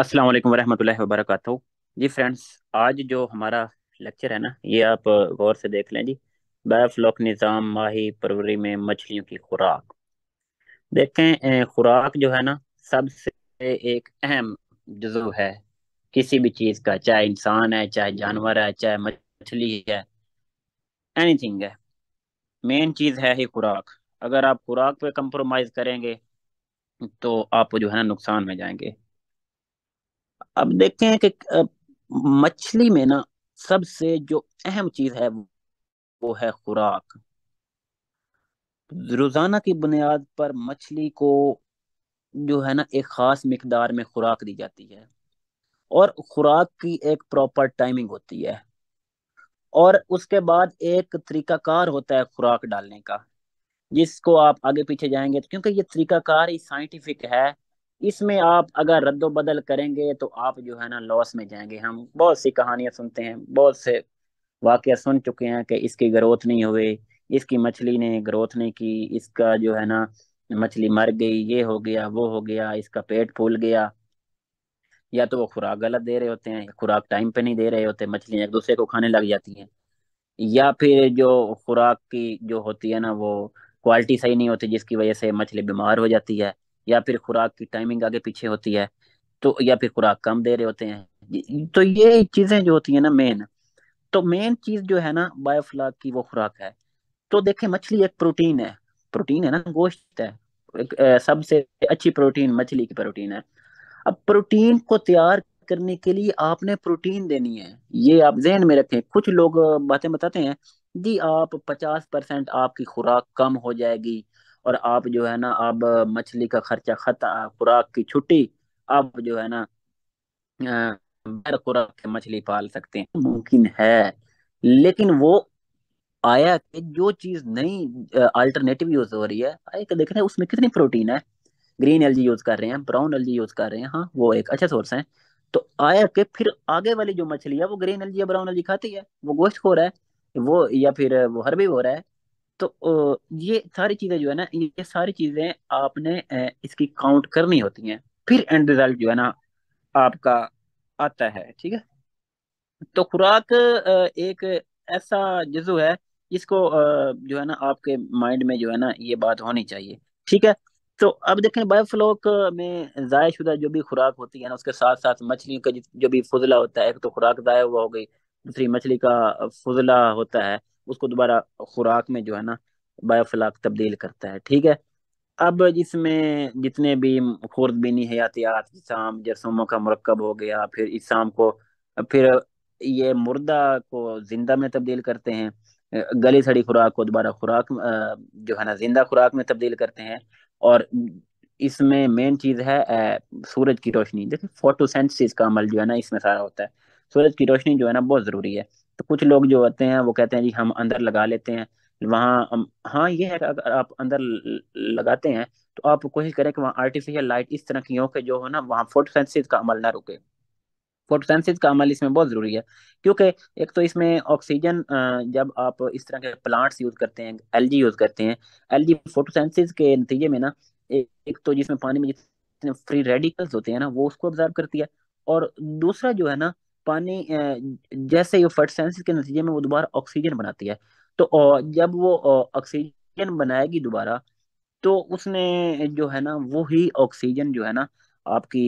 अस्सलाम वालेकुम वरहमतुल्लाहि वबरकatuह जी फ्रेंड्स आज जो हमारा लेक्चर है ना ये आप गौर से देख लें जी बैफलॉक निज़ाम माही परवरी में मछलियों की खुराक देखें खुराक जो है ना सबसे एक अहम जजू है किसी भी चीज़ का चाहे इंसान है चाहे जानवर है चाहे मछली है एनीथिंग है मेन चीज़ है ही खुराक अगर आप खुराक पे कंप्रोमाइज़ करेंगे तो आप जो है ना नुकसान में जाएंगे अब देखते हैं कि मछली में ना सबसे जो अहम चीज है वो है खुराक रोजाना की बुनियाद पर मछली को जो है ना एक खास मकदार में खुराक दी जाती है और खुराक की एक प्रॉपर टाइमिंग होती है और उसके बाद एक तरीकाकार होता है खुराक डालने का जिसको आप आगे पीछे जाएंगे तो क्योंकि ये तरीकाकार ही साइंटिफिक है इसमें आप अगर रद्द बदल करेंगे तो आप जो है ना लॉस में जाएंगे हम बहुत सी कहानियां सुनते हैं बहुत से वाक्य सुन चुके हैं कि इसकी ग्रोथ नहीं हुई इसकी मछली ने ग्रोथ नहीं की इसका जो है ना मछली मर गई ये हो गया वो हो गया इसका पेट फूल गया या तो वो खुराक गलत दे रहे होते हैं खुराक टाइम पे नहीं दे रहे होते मछलियाँ एक दूसरे को खाने लग जाती हैं या फिर जो खुराक की जो होती है ना वो क्वालिटी सही नहीं होती जिसकी वजह से मछली बीमार हो जाती है या फिर खुराक की टाइमिंग आगे पीछे होती है तो या फिर खुराक कम दे रहे होते हैं तो ये चीजें जो होती है ना मेन तो मेन चीज जो है ना बायोफ्लाक की वो खुराक है तो देखें मछली एक प्रोटीन है प्रोटीन है ना गोश्त है सबसे अच्छी प्रोटीन मछली की प्रोटीन है अब प्रोटीन को तैयार करने के लिए आपने प्रोटीन देनी है ये आप जहन में रखें कुछ लोग बातें बताते हैं जी आप 50 परसेंट आपकी खुराक कम हो जाएगी और आप जो है ना आप मछली का खर्चा खता खुराक की छुट्टी आप जो है ना बैर खुराक के मछली पाल सकते हैं मुमकिन है लेकिन वो आया कि जो चीज नई अल्टरनेटिव यूज हो रही है आया के देख रहे हैं उसमें कितनी प्रोटीन है ग्रीन एलजी यूज कर रहे हैं ब्राउन एलजी यूज कर रहे हैं हाँ वो एक अच्छा सोर्स है तो आया के फिर आगे वाली जो मछली है वो ग्रीन एलजी या ब्राउन एलजी खाती है वो गोश्त खो रहा है वो या फिर वो हरबी हो रहा है तो ये सारी चीज़ें जो है ना ये सारी चीज़ें आपने इसकी काउंट करनी होती हैं फिर एंड रिजल्ट जो है ना आपका आता है ठीक है तो खुराक एक ऐसा जजू है जिसको जो है ना आपके माइंड में जो है ना ये बात होनी चाहिए ठीक है तो अब देखें बायोफ्लोक में जाए शुदा जो भी खुराक होती है ना उसके साथ साथ मछलियों का जो भी फजला होता है एक तो खुराक ज़ाय हुआ हो गई दूसरी मछली का फजला होता है उसको दोबारा खुराक में जो है ना बायोफिलाक तब्दील करता है ठीक है अब जिसमें जितने भी खुरदबीनी हयातियात इसाम जरसोमों का मरकब हो गया फिर इसाम को फिर ये मुर्दा को जिंदा में तब्दील करते हैं गली सड़ी खुराक को दोबारा खुराक जो है ना जिंदा खुराक में तब्दील करते हैं और इसमें मेन चीज़ है सूरज की रोशनी देखिए फोटोसेंसिस का अमल जो है ना इसमें सारा होता है सूरज की रोशनी जो है ना बहुत ज़रूरी है तो कुछ लोग जो होते हैं वो कहते हैं जी हम अंदर लगा लेते हैं वहाँ हाँ ये है कि अगर आप अंदर लगाते हैं तो आप कोशिश करें कि वहाँ आर्टिफिशियल लाइट इस तरह की हो कि जो हो ना वहाँ फोटोसेंसिस का अमल ना रुके फोटोसेंसिस का अमल इसमें बहुत ज़रूरी है क्योंकि एक तो इसमें ऑक्सीजन जब आप इस तरह के प्लांट्स यूज़ करते हैं एल यूज़ करते हैं एल फोटोसेंसिस के नतीजे में ना एक तो जिसमें पानी में जितने फ्री रेडिकल्स होते हैं ना वो उसको ऑब्जर्व करती है और दूसरा जो है ना पानी जैसे ये फोटोसेंसिस के नतीजे में वो दोबारा ऑक्सीजन बनाती है तो जब वो ऑक्सीजन बनाएगी दोबारा तो उसने जो है ना वो ही ऑक्सीजन जो है ना आपकी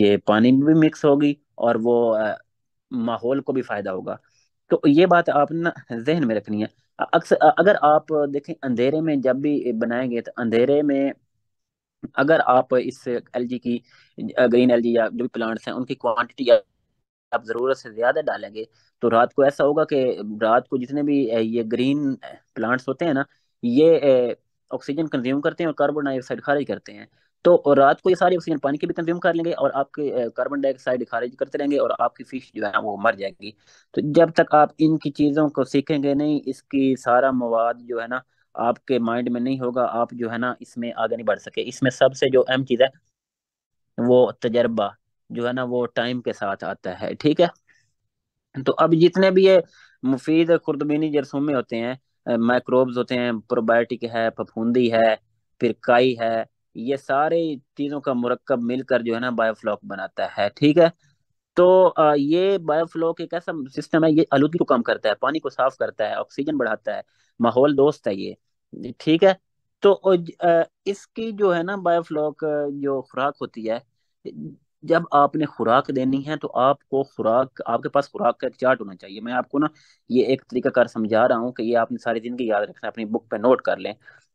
ये पानी में भी मिक्स होगी और वो माहौल को भी फायदा होगा तो ये बात आप ना जहन में रखनी है अक्सर अगर आप देखें अंधेरे में जब भी बनाएंगे तो अंधेरे में अगर आप इस एलजी की ग्रीन एलजी या जो भी प्लांट्स हैं उनकी क्वांटिटी आप ज़रूरत से ज़्यादा डालेंगे तो रात को ऐसा होगा कि रात को जितने भी ये ग्रीन प्लांट्स होते हैं ना ये ऑक्सीजन कंज्यूम करते हैं और कार्बन डाइऑक्साइड खारिज करते हैं तो रात को ये सारी ऑक्सीजन पानी की भी कंज्यूम कर लेंगे और आपके कार्बन डाइऑक्साइड खारिज करते रहेंगे और आपकी फिश जो है वो मर जाएगी तो जब तक आप इनकी चीज़ों को सीखेंगे नहीं इसकी सारा मवाद जो है ना आपके माइंड में नहीं होगा आप जो है ना इसमें आगे नहीं बढ़ सके इसमें सबसे जो अहम चीज़ है वो तजर्बा जो है ना वो टाइम के साथ आता है ठीक है तो अब जितने भी ये मुफीद खुर्दबीनी जरसूमे होते हैं माइक्रोब्स होते हैं प्रोबायोटिक है फफूंदी है फिर काई है ये सारे चीज़ों का मुरक्कब मिलकर जो है ना बायोफ्लॉक बनाता है ठीक है तो ये बायोफ्लो एक ऐसा सिस्टम है ये आलूदगी को कम करता है पानी को साफ करता है ऑक्सीजन बढ़ाता है माहौल दोस्त है ये ठीक है तो इसकी जो है ना बायोफ्लॉक जो खुराक होती है जब आपने खुराक देनी है तो आपको खुराक आपके पास खुराक का एक चार्ट होना चाहिए मैं आपको ना ये एक तरीका कर समझा रहा हूँ कि ये आपने सारी जिंदगी याद रखना अपनी बुक पे नोट कर लें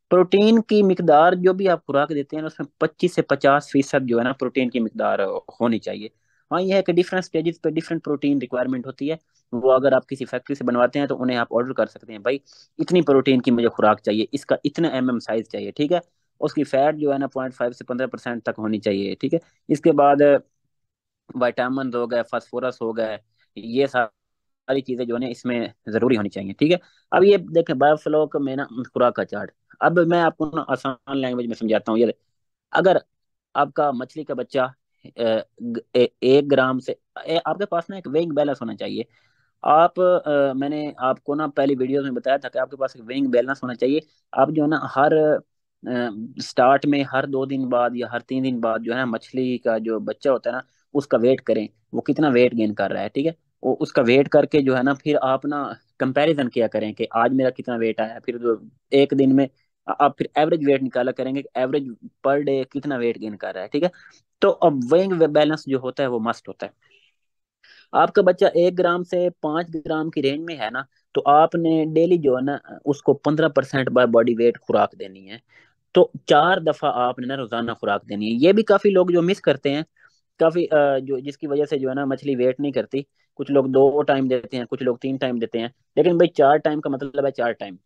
प्रोटीन की मकदार जो भी आप खुराक देते हैं उसमें 25 से 50 फीसद जो है ना प्रोटीन की मकदार होनी चाहिए हाँ ये है कि डिफरेंट स्टेजेस पे डिफरेंट प्रोटीन रिक्वायरमेंट होती है वो अगर आप किसी फैक्ट्री से बनवाते हैं तो उन्हें आप ऑर्डर कर सकते हैं भाई इतनी प्रोटीन की मुझे खुराक चाहिए इसका इतना एम एम साइज चाहिए ठीक है उसकी फैट जो है ना पॉइंट फाइव से पंद्रह परसेंट तक होनी चाहिए ठीक है इसके बाद वाइटामिन हो गए फॉस्फोरस हो गए ये सारी चीज़ें जो है इसमें ज़रूरी होनी चाहिए ठीक है अब ये देखें बायोफ्लोक में ना खुराक का चार्ट अब मैं आपको ना आसान लैंग्वेज में समझाता हूँ ये अगर आपका मछली का बच्चा एक ग्राम से आपके पास ना एक वेइंग बैलेंस होना चाहिए आप मैंने आपको ना पहली वीडियो में बताया था कि आपके पास एक वेइंग बैलेंस होना चाहिए आप जो है ना हर स्टार्ट में हर दो दिन बाद या हर तीन दिन बाद जो है ना मछली का जो बच्चा होता है ना उसका वेट करें वो कितना वेट गेन कर रहा है ठीक है वो उसका वेट करके जो है ना फिर आप ना कंपैरिजन किया करें कि आज मेरा कितना वेट आया फिर जो एक दिन में आप फिर एवरेज वेट निकाला करेंगे एवरेज पर डे कितना वेट गेन कर रहा है ठीक है तो अब वेइंग बैलेंस जो होता है वो मस्ट होता है आपका बच्चा एक ग्राम से पांच ग्राम की रेंज में है ना तो आपने डेली जो है ना उसको पंद्रह परसेंट बाय बॉडी वेट खुराक देनी है तो चार दफा आपने ना रोजाना खुराक देनी है ये भी काफी लोग जो मिस करते हैं काफी जो जिसकी वजह से जो है ना मछली वेट नहीं करती कुछ लोग दो टाइम देते हैं कुछ लोग तीन टाइम देते हैं लेकिन भाई चार टाइम का मतलब है चार टाइम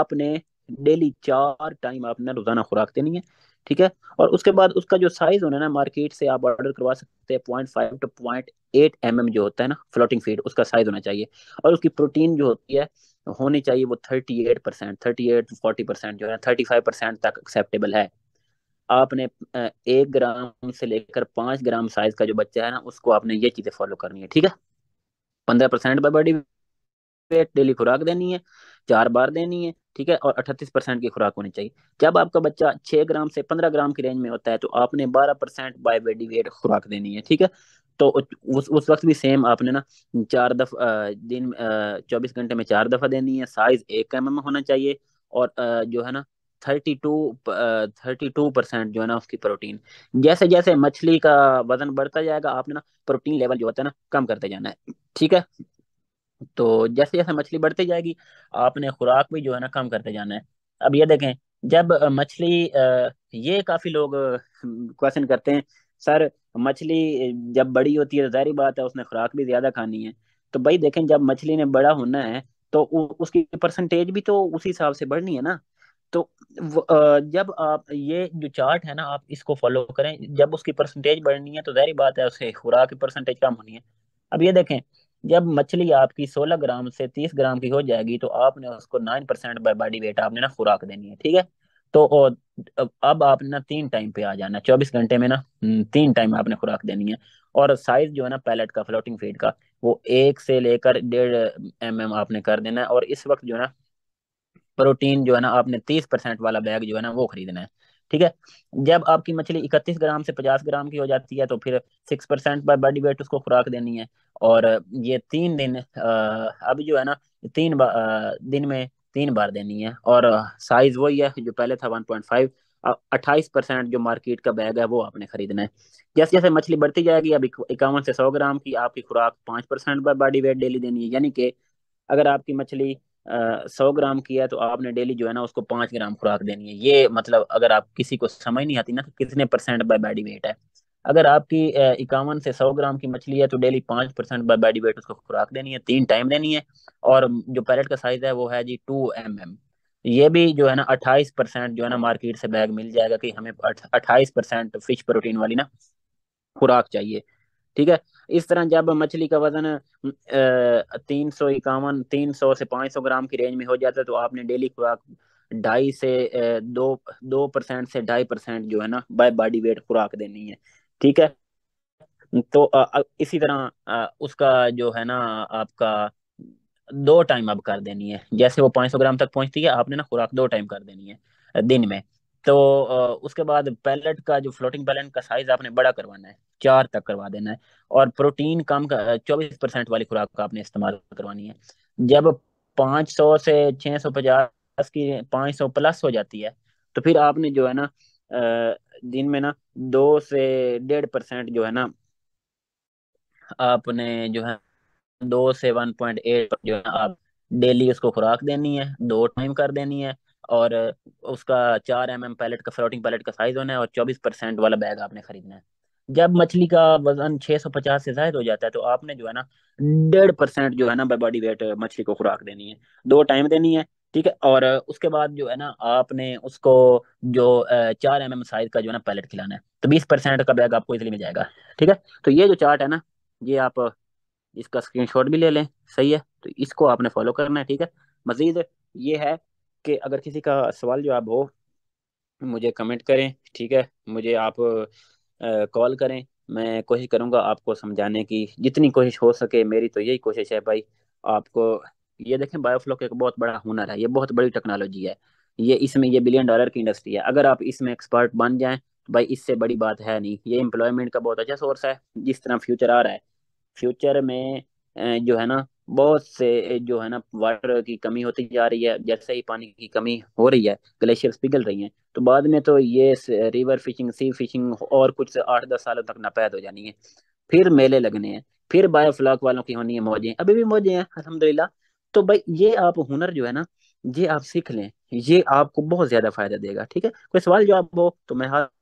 आपने डेली चार टाइम आपने रोजाना खुराक देनी है ठीक है और उसके बाद उसका जो साइज होना है ना मार्केट से आप ऑर्डर करवा सकते हैं point five to point eight M M जो होता है ना फ्लोटिंग फीड उसका साइज होना चाहिए और उसकी प्रोटीन जो होती है होनी चाहिए वो thirty eight percent thirty eight forty percent जो है थर्टी फाइव परसेंट तक एक्सेप्टेबल है आपने एक ग्राम से लेकर पांच ग्राम साइज का जो बच्चा है ना उसको आपने ये चीज़ें फॉलो करनी है ठीक है पंद्रह percent by body weight daily खुराक देनी है चार बार देनी है ठीक है और अठतीस परसेंट की खुराक होनी चाहिए जब आपका बच्चा छह ग्राम से पंद्रह ग्राम की रेंज में होता है तो आपने बारह परसेंट बाई बेडी वेट खुराक देनी है ठीक है तो उस उस वक्त भी सेम आपने ना चार दफा दिन चौबीस घंटे में चार दफा देनी है साइज एक एम एम होना चाहिए और जो है ना thirty two thirty two percent जो है ना उसकी प्रोटीन जैसे जैसे मछली का वजन बढ़ता जाएगा आपने ना प्रोटीन लेवल जो होता है ना कम करते जाना है ठीक है तो जैसे जैसे मछली बढ़ती जाएगी आपने खुराक भी जो है ना कम करते जाना है अब ये देखें जब मछली ये काफ़ी लोग क्वेश्चन करते हैं सर मछली जब बड़ी होती है तो जहरी बात है उसने खुराक भी ज़्यादा खानी है तो भाई देखें जब मछली ने बड़ा होना है तो उसकी परसेंटेज भी तो उसी हिसाब से बढ़नी है ना तो जब आप ये जो चार्ट है ना आप इसको फॉलो करें जब उसकी परसेंटेज बढ़नी है तो जहरी बात है उसे खुराक की परसेंटेज कम होनी है अब ये देखें जब मछली आपकी 16 ग्राम से 30 ग्राम की हो जाएगी तो आपने उसको 9 परसेंट बाई बॉडी वेट आपने ना खुराक देनी है ठीक है तो अब आपने ना तीन टाइम पे आ जाना चौबीस घंटे में ना हम्म, तीन टाइम आपने खुराक देनी है और साइज जो है ना पैलेट का फ्लोटिंग फीड का वो एक से लेकर डेढ़ एम एम आपने कर देना है और इस वक्त जो है ना प्रोटीन जो है ना आपने तीस परसेंट वाला बैग जो है ना वो खरीदना है ठीक है जब आपकी मछली 31 ग्राम से 50 ग्राम की हो जाती है तो फिर 6 परसेंट बाय बॉडी वेट उसको खुराक देनी है और ये तीन दिन अब जो है ना तीन दिन में तीन बार देनी है और साइज वही है जो पहले था 1.5 अट्ठाईस परसेंट जो मार्केट का बैग है वो आपने खरीदना है जैसे जैसे मछली बढ़ती जाएगी अब इक्यावन से सौ ग्राम की आपकी खुराक पाँच percent by body weight daily देनी है यानी कि अगर आपकी मछली सौ ग्राम किया तो आपने डेली जो है ना उसको पांच ग्राम खुराक देनी है ये मतलब अगर आप किसी को समझ नहीं आती ना कि कितने परसेंट बाय बॉडी वेट है अगर आपकी इक्यावन से सौ ग्राम की मछली है तो डेली पांच परसेंट बाय बॉडी वेट उसको खुराक देनी है तीन टाइम देनी है और जो पैरेट का साइज है वो है जी टू एम एम ये भी जो है ना अट्ठाईस परसेंट जो है ना मार्केट से बैग मिल जाएगा कि हमें अट्ठाईस परसेंट फिश प्रोटीन वाली ना खुराक चाहिए ठीक है इस तरह जब मछली का वजन तीन सौ इक्यावन तीन सौ से पाँच सौ ग्राम की रेंज में हो जाता है तो आपने डेली खुराक ढाई से दो दो परसेंट से ढाई परसेंट जो है ना बाय बॉडी वेट खुराक देनी है ठीक है तो आ, इसी तरह आ, उसका जो है ना आपका दो टाइम अब कर देनी है जैसे वो पाँच सौ ग्राम तक पहुंचती है आपने ना खुराक दो टाइम कर देनी है दिन में तो उसके बाद पैलेट का जो फ्लोटिंग पैलेट का साइज आपने बड़ा करवाना है चार तक करवा देना है और प्रोटीन कम का चौबीस परसेंट वाली खुराक का आपने इस्तेमाल करवानी है जब पाँच सौ से छः सौ पचास की पाँच सौ प्लस हो जाती है तो फिर आपने जो है ना दिन में ना दो से डेढ़ परसेंट जो है ना आपने जो है दो से वन पॉइंट एट जो है आप डेली उसको खुराक देनी है दो टाइम कर देनी है और उसका चार एम एम पैलेट का फ्लोटिंग पैलेट का साइज होना है और चौबीस परसेंट वाला बैग आपने खरीदना है जब मछली का वजन 650 से जायद हो जाता है तो आपने जो है ना डेढ़ परसेंट जो है ना बॉडी वेट मछली को खुराक देनी है दो टाइम देनी है ठीक है और उसके बाद जो है ना आपने उसको जो चार एम एम साइज का जो है ना पैलेट खिलाना है तो बीस परसेंट का बैग आपको इसलिए मिल जाएगा ठीक है तो ये जो चार्ट है ना ये आप इसका स्क्रीनशॉट भी ले लें सही है तो इसको आपने फॉलो करना है ठीक है मजीद ये है आपके अगर किसी का सवाल जवाब हो मुझे कमेंट करें ठीक है मुझे आप कॉल करें मैं कोशिश करूंगा आपको समझाने की जितनी कोशिश हो सके मेरी तो यही कोशिश है भाई आपको ये देखें बायोफ्लॉक एक बहुत बड़ा हुनर है ये बहुत बड़ी टेक्नोलॉजी है ये इसमें ये बिलियन डॉलर की इंडस्ट्री है अगर आप इसमें एक्सपर्ट बन जाएं तो भाई इससे बड़ी बात है नहीं ये एम्प्लॉयमेंट का बहुत अच्छा सोर्स है जिस तरह फ्यूचर आ रहा है फ्यूचर में जो है ना बहुत से जो है ना वाटर की कमी होती जा रही है जैसे ही पानी की कमी हो रही है ग्लेशियर्स पिघल रही हैं तो बाद में तो ये रिवर फिशिंग सी फिशिंग और कुछ आठ दस सालों तक नापैद हो जानी है फिर मेले लगने हैं फिर बायोफ्लॉक वालों की होनी है मौजें अभी भी मौजें हैं अलहमदिल्ला तो भाई ये आप हुनर जो है ना ये आप सीख लें ये आपको बहुत ज्यादा फायदा देगा ठीक है कोई सवाल जो आप हो तो मैं हाथ